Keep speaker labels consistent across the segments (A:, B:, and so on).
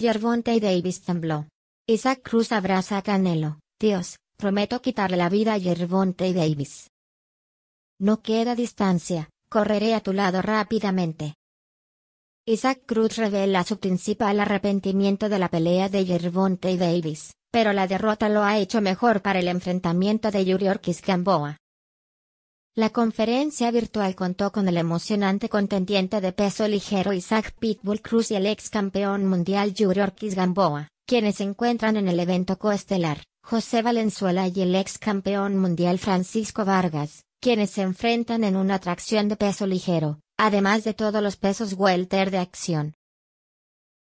A: y Davis tembló. Isaac Cruz abraza a Canelo. Dios, prometo quitarle la vida a y Davis. No queda distancia, correré a tu lado rápidamente. Isaac Cruz revela su principal arrepentimiento de la pelea de y Davis, pero la derrota lo ha hecho mejor para el enfrentamiento de Yuri Orkis Gamboa. La conferencia virtual contó con el emocionante contendiente de peso ligero Isaac Pitbull Cruz y el ex campeón mundial Yuri Orkis Gamboa, quienes se encuentran en el evento coestelar, José Valenzuela y el ex campeón mundial Francisco Vargas, quienes se enfrentan en una atracción de peso ligero, además de todos los pesos welter de acción.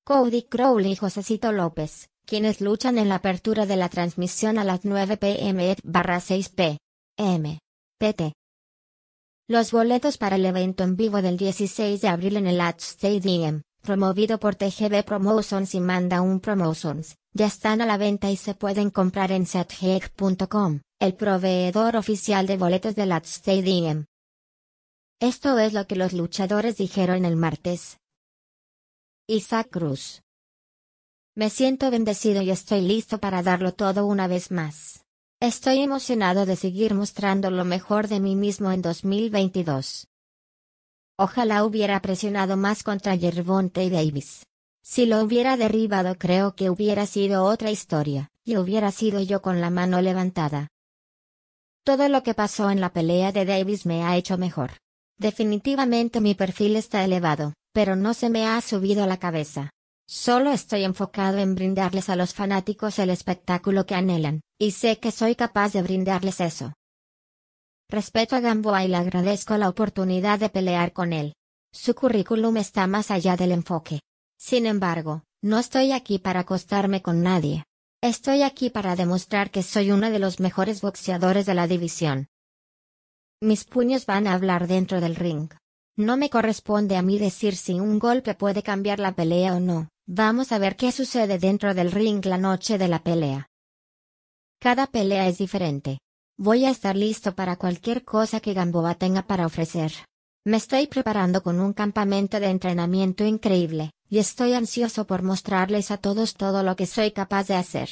A: Cody Crowley y Josecito López, quienes luchan en la apertura de la transmisión a las 9 pm 6 p. pt. Los boletos para el evento en vivo del 16 de abril en el H Stadium, promovido por TGB Promotions y Manda Un Promotions, ya están a la venta y se pueden comprar en setgeg.com, el proveedor oficial de boletos del H Stadium. Esto es lo que los luchadores dijeron el martes. Isaac Cruz. Me siento bendecido y estoy listo para darlo todo una vez más. Estoy emocionado de seguir mostrando lo mejor de mí mismo en 2022. Ojalá hubiera presionado más contra y Davis. Si lo hubiera derribado creo que hubiera sido otra historia, y hubiera sido yo con la mano levantada. Todo lo que pasó en la pelea de Davis me ha hecho mejor. Definitivamente mi perfil está elevado, pero no se me ha subido la cabeza. Solo estoy enfocado en brindarles a los fanáticos el espectáculo que anhelan, y sé que soy capaz de brindarles eso. Respeto a Gamboa y le agradezco la oportunidad de pelear con él. Su currículum está más allá del enfoque. Sin embargo, no estoy aquí para acostarme con nadie. Estoy aquí para demostrar que soy uno de los mejores boxeadores de la división. Mis puños van a hablar dentro del ring. No me corresponde a mí decir si un golpe puede cambiar la pelea o no. Vamos a ver qué sucede dentro del ring la noche de la pelea. Cada pelea es diferente. Voy a estar listo para cualquier cosa que Gamboa tenga para ofrecer. Me estoy preparando con un campamento de entrenamiento increíble, y estoy ansioso por mostrarles a todos todo lo que soy capaz de hacer.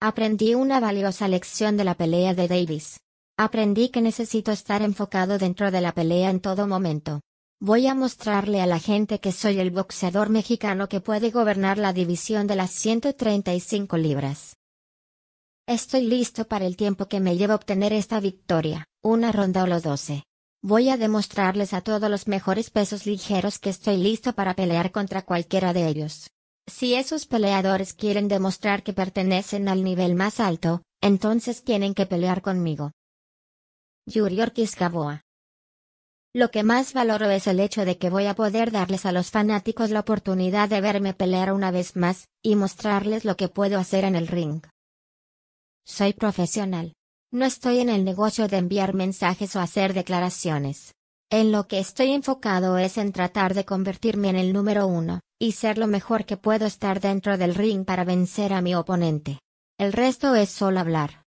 A: Aprendí una valiosa lección de la pelea de Davis. Aprendí que necesito estar enfocado dentro de la pelea en todo momento. Voy a mostrarle a la gente que soy el boxeador mexicano que puede gobernar la división de las 135 libras. Estoy listo para el tiempo que me lleva obtener esta victoria, una ronda o los 12. Voy a demostrarles a todos los mejores pesos ligeros que estoy listo para pelear contra cualquiera de ellos. Si esos peleadores quieren demostrar que pertenecen al nivel más alto, entonces tienen que pelear conmigo. Yuri Ortiz Gaboa lo que más valoro es el hecho de que voy a poder darles a los fanáticos la oportunidad de verme pelear una vez más, y mostrarles lo que puedo hacer en el ring. Soy profesional. No estoy en el negocio de enviar mensajes o hacer declaraciones. En lo que estoy enfocado es en tratar de convertirme en el número uno, y ser lo mejor que puedo estar dentro del ring para vencer a mi oponente. El resto es solo hablar.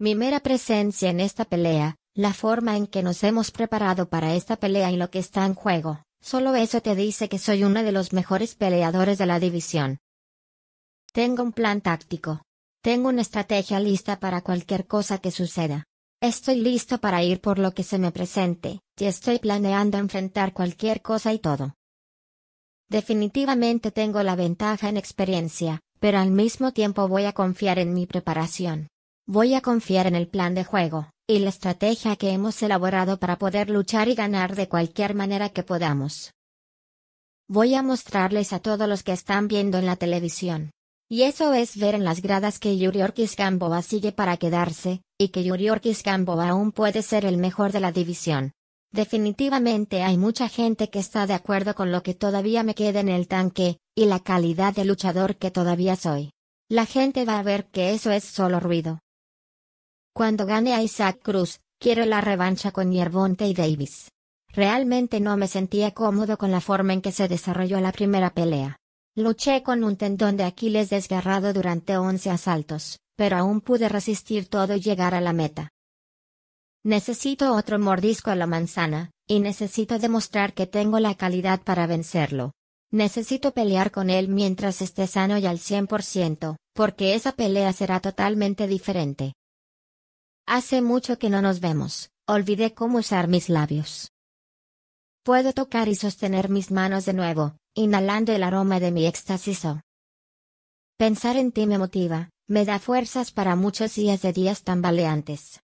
A: Mi mera presencia en esta pelea, la forma en que nos hemos preparado para esta pelea y lo que está en juego, solo eso te dice que soy uno de los mejores peleadores de la división. Tengo un plan táctico. Tengo una estrategia lista para cualquier cosa que suceda. Estoy listo para ir por lo que se me presente, y estoy planeando enfrentar cualquier cosa y todo. Definitivamente tengo la ventaja en experiencia, pero al mismo tiempo voy a confiar en mi preparación. Voy a confiar en el plan de juego, y la estrategia que hemos elaborado para poder luchar y ganar de cualquier manera que podamos. Voy a mostrarles a todos los que están viendo en la televisión. Y eso es ver en las gradas que Yuriorkis Gamboa sigue para quedarse, y que Yuriorkis Gamboa aún puede ser el mejor de la división. Definitivamente hay mucha gente que está de acuerdo con lo que todavía me queda en el tanque, y la calidad de luchador que todavía soy. La gente va a ver que eso es solo ruido. Cuando gane a Isaac Cruz, quiero la revancha con Yerbonte y Davis. Realmente no me sentía cómodo con la forma en que se desarrolló la primera pelea. Luché con un tendón de Aquiles desgarrado durante 11 asaltos, pero aún pude resistir todo y llegar a la meta. Necesito otro mordisco a la manzana, y necesito demostrar que tengo la calidad para vencerlo. Necesito pelear con él mientras esté sano y al 100%, porque esa pelea será totalmente diferente. Hace mucho que no nos vemos, olvidé cómo usar mis labios. Puedo tocar y sostener mis manos de nuevo, inhalando el aroma de mi éxtasis. Pensar en ti me motiva, me da fuerzas para muchos días de días tambaleantes.